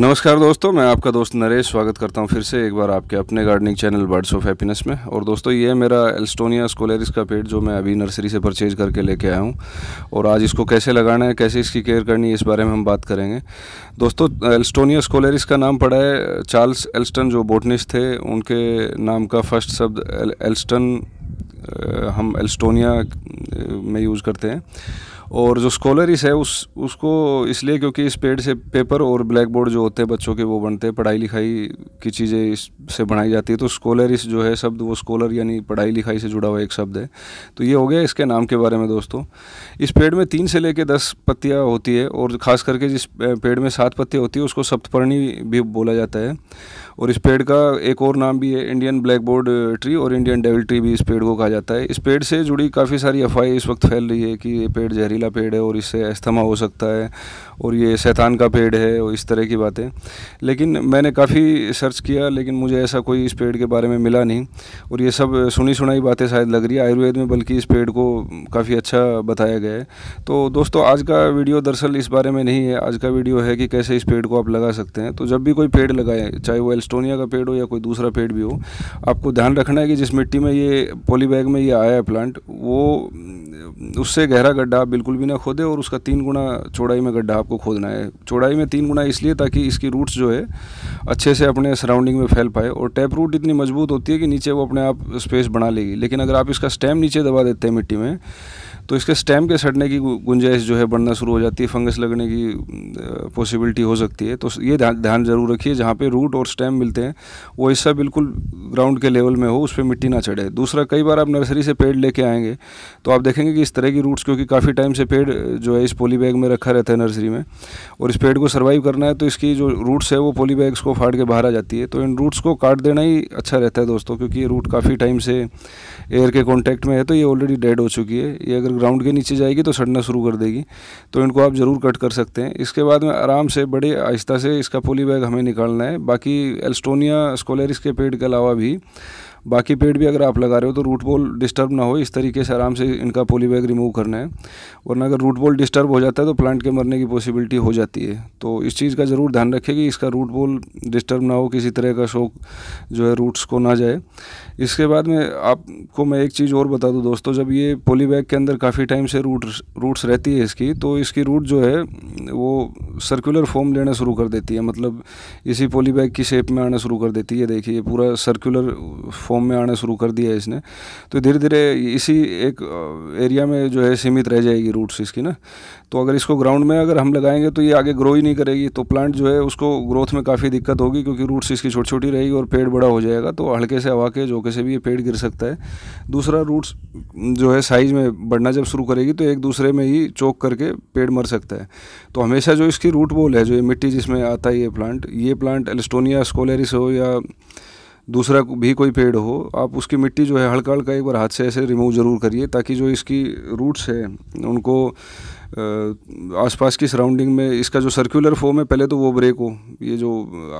नमस्कार दोस्तों मैं आपका दोस्त नरेश स्वागत करता हूं फिर से एक बार आपके अपने gardening channel birds of happiness में और दोस्तों ये मेरा एल्स्टोनिया स्कोलेरिस का पेड़ जो मैं अभी नर्सरी से परचेज करके लेके आया हूं और आज इसको कैसे लगाना है कैसे इसकी केयर करनी है इस बारे में हम बात करेंगे दोस्तों एल्स्टोनिया स्कोलेरिस का नाम पड़ा है चार्ल्स एल्स्टन जो बोटनिस्ट थे उनके नाम का फर्स्ट शब्द एल्स्टन हम एल्स्टोनिया में यूज़ करते हैं और जो स्कॉलरिस है उस उसको इसलिए क्योंकि इस पेड से पेपर और ब्लैक बोर्ड जो होते हैं बच्चों के वो बनते हैं पढ़ाई लिखाई की चीज़ें इससे बनाई जाती है तो स्कॉलरिस जो है शब्द वो स्कॉलर यानी पढ़ाई लिखाई से जुड़ा हुआ एक शब्द है तो ये हो गया इसके नाम के बारे में दोस्तों इस पेड़ में तीन से लेकर दस पत्तियाँ होती है और ख़ास करके जिस पेड़ में सात पत्तियाँ होती है उसको सप्तपर्णी भी बोला जाता है और इस पेड़ का एक और नाम भी है इंडियन ब्लैक बोर्ड ट्री और इंडियन डेविल ट्री भी इस पेड़ को कहा जाता है इस पेड़ से जुड़ी काफ़ी सारी अफवाहें इस वक्त फैल रही है कि ये पेड़ जहरीला पेड़ है और इससे अस्थमा हो सकता है और ये शैतान का पेड़ है और इस तरह की बातें लेकिन मैंने काफ़ी सर्च किया लेकिन मुझे ऐसा कोई इस पेड़ के बारे में मिला नहीं और ये सब सुनी सुनाई बातें शायद लग रही है आयुर्वेद में बल्कि इस पेड़ को काफ़ी अच्छा बताया गया है तो दोस्तों आज का वीडियो दरअसल इस बारे में नहीं है आज का वीडियो है कि कैसे इस पेड़ को आप लगा सकते हैं तो जब भी कोई पेड़ लगाएं चाहे वो एल एस्टोनिया का पेड़ हो या कोई दूसरा पेड़ भी हो आपको ध्यान रखना है कि जिस मिट्टी में ये पॉलीबैग में ये आया है प्लांट वो उससे गहरा गड्ढा आप बिल्कुल भी ना खोदे और उसका तीन गुना चौड़ाई में गड्ढा आपको खोदना है चौड़ाई में तीन गुना इसलिए ताकि इसकी रूट्स जो है अच्छे से अपने सराउंडिंग में फैल पाए और टैप रूट इतनी मजबूत होती है कि नीचे वो अपने आप स्पेस बना लेगी लेकिन अगर आप इसका स्टेम नीचे दबा देते हैं मिट्टी में तो इसके स्टेम के सड़ने की गुंजाइश जो है बढ़ना शुरू हो जाती है फंगस लगने की पॉसिबिलिटी हो सकती है तो ये ध्यान जरूर रखिए जहाँ पे रूट और स्टेम मिलते हैं वो हिस्सा बिल्कुल ग्राउंड के लेवल में हो उस पर मिट्टी ना चढ़े दूसरा कई बार आप नर्सरी से पेड़ लेके आएंगे तो आप देखेंगे कि इस तरह की रूट्स क्योंकि काफ़ी टाइम से पेड़ जो है इस पोली बैग में रखा रहता है नर्सरी में और इस पेड़ को सर्वाइव करना है तो इसकी जो रूट्स है वो पोली बैग्स को फाड़ के बाहर आ जाती है तो इन रूट्स को काट देना ही अच्छा रहता है दोस्तों क्योंकि ये रूट काफ़ी टाइम से एयर के कॉन्टैक्ट में है तो ये ऑलरेडी डेड हो चुकी है ये अगर ग्राउंड के नीचे जाएगी तो सड़ना शुरू कर देगी तो इनको आप ज़रूर कट कर सकते हैं इसके बाद में आराम से बड़े आहिस्ता से इसका पोली बैग हमें निकालना है बाकी एल्स्टोनिया स्कोलेरिस के पेड़ के अलावा भी बाकी पेड़ भी अगर आप लगा रहे हो तो रूट बॉल डिस्टर्ब ना हो इस तरीके से आराम से इनका बैग रिमूव करना है वरना अगर रूट बॉल डिस्टर्ब हो जाता है तो प्लांट के मरने की पॉसिबिलिटी हो जाती है तो इस चीज़ का ज़रूर ध्यान रखें कि इसका रूट बॉल डिस्टर्ब ना हो किसी तरह का शौक जो है रूट्स को ना जाए इसके बाद में आपको मैं एक चीज़ और बता दूँ दोस्तों जब ये पोलीबैग के अंदर काफ़ी टाइम से रूट रूट्स रहती है इसकी तो इसकी रूट जो है वो सर्कुलर फॉर्म लेना शुरू कर देती है मतलब इसी बैग की शेप में आना शुरू कर देती है देखिए पूरा सर्कुलर फॉर्म फॉर्म में आना शुरू कर दिया है इसने तो धीरे धीरे इसी एक एरिया में जो है सीमित रह जाएगी रूट्स इसकी ना तो अगर इसको ग्राउंड में अगर हम लगाएंगे तो ये आगे ग्रो ही नहीं करेगी तो प्लांट जो है उसको ग्रोथ में काफ़ी दिक्कत होगी क्योंकि रूट्स इसकी छोटी छोटी रहेगी और पेड़ बड़ा हो जाएगा तो हल्के से हवा के झोंके से भी ये पेड़ गिर सकता है दूसरा रूट्स जो है साइज़ में बढ़ना जब शुरू करेगी तो एक दूसरे में ही चौक करके पेड़ मर सकता है तो हमेशा जो इसकी रूट बोल है जो ये मिट्टी जिसमें आता है ये प्लांट ये प्लांट एलिस्टोनिया स्कोलेरिस हो या दूसरा भी कोई पेड़ हो आप उसकी मिट्टी जो है हड़का हड़का एक बार हाथ से ऐसे रिमूव ज़रूर करिए ताकि जो इसकी रूट्स है उनको आसपास की सराउंडिंग में इसका जो सर्कुलर फॉर्म है पहले तो वो ब्रेक हो ये जो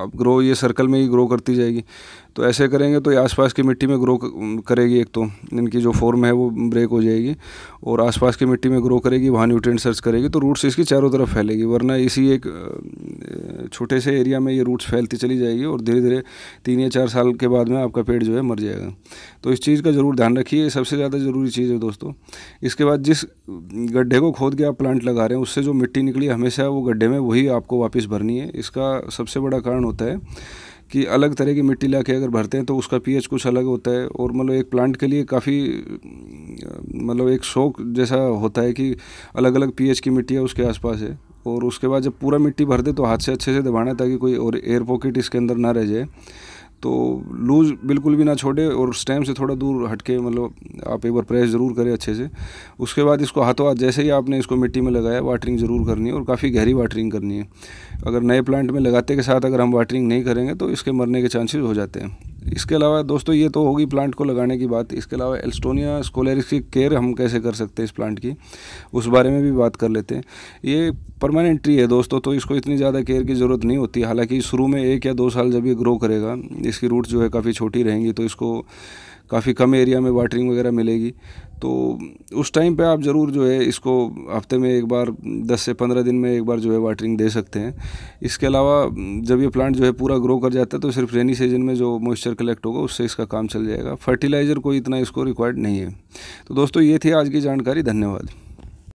आप ग्रो ये सर्कल में ही ग्रो करती जाएगी तो ऐसे करेंगे तो ये आसपास की मिट्टी में ग्रो करेगी एक तो इनकी जो फॉर्म है वो ब्रेक हो जाएगी और आसपास की मिट्टी में ग्रो करेगी वहाँ न्यूट्रिएंट सर्च करेगी तो रूट्स इसकी चारों तरफ फैलेगी वरना इसी एक छोटे से एरिया में ये रूट्स फैलती चली जाएगी और धीरे धीरे तीन या चार साल के बाद में आपका पेड़ जो है मर जाएगा तो इस चीज़ का ज़रूर ध्यान रखिए सबसे ज़्यादा ज़रूरी चीज़ है दोस्तों इसके बाद जिस गड्ढे को खोद के आप प्लांट लगा रहे हैं उससे जो मिट्टी निकली हमेशा वो गड्ढे में वही आपको वापस भरनी है इसका सबसे बड़ा कारण होता है कि अलग तरह की मिट्टी ला के अगर भरते हैं तो उसका पीएच कुछ अलग होता है और मतलब एक प्लांट के लिए काफ़ी मतलब एक शौक जैसा होता है कि अलग अलग पीएच की मिट्टी है उसके आसपास है और उसके बाद जब पूरा मिट्टी भर दे तो हाथ से अच्छे से दबाना ताकि कोई और एयर पॉकेट इसके अंदर ना रह जाए तो लूज बिल्कुल भी ना छोड़े और स्टेम से थोड़ा दूर हटके मतलब आप एक बार प्रेस ज़रूर करें अच्छे से उसके बाद इसको हाथों हाथ जैसे ही आपने इसको मिट्टी में लगाया वाटरिंग ज़रूर करनी है और काफ़ी गहरी वाटरिंग करनी है अगर नए प्लांट में लगाते के साथ अगर हम वाटरिंग नहीं करेंगे तो इसके मरने के चांसेस हो जाते हैं इसके अलावा दोस्तों ये तो होगी प्लांट को लगाने की बात इसके अलावा एल्स्टोनिया स्कोलेरिस की केयर हम कैसे कर सकते हैं इस प्लांट की उस बारे में भी बात कर लेते हैं ये परमानेंट ट्री है दोस्तों तो इसको इतनी ज़्यादा केयर की ज़रूरत नहीं होती हालांकि शुरू में एक या दो साल जब ये ग्रो करेगा इसकी रूट जो है काफ़ी छोटी रहेंगी तो इसको काफ़ी कम एरिया में वाटरिंग वगैरह मिलेगी तो उस टाइम पे आप ज़रूर जो है इसको हफ्ते में एक बार 10 से 15 दिन में एक बार जो है वाटरिंग दे सकते हैं इसके अलावा जब ये प्लांट जो है पूरा ग्रो कर जाता है तो सिर्फ रेनी सीजन में जो मॉइस्चर कलेक्ट होगा उससे इसका काम चल जाएगा फर्टिलाइज़र कोई इतना इसको रिक्वायर्ड नहीं है तो दोस्तों ये थी आज की जानकारी धन्यवाद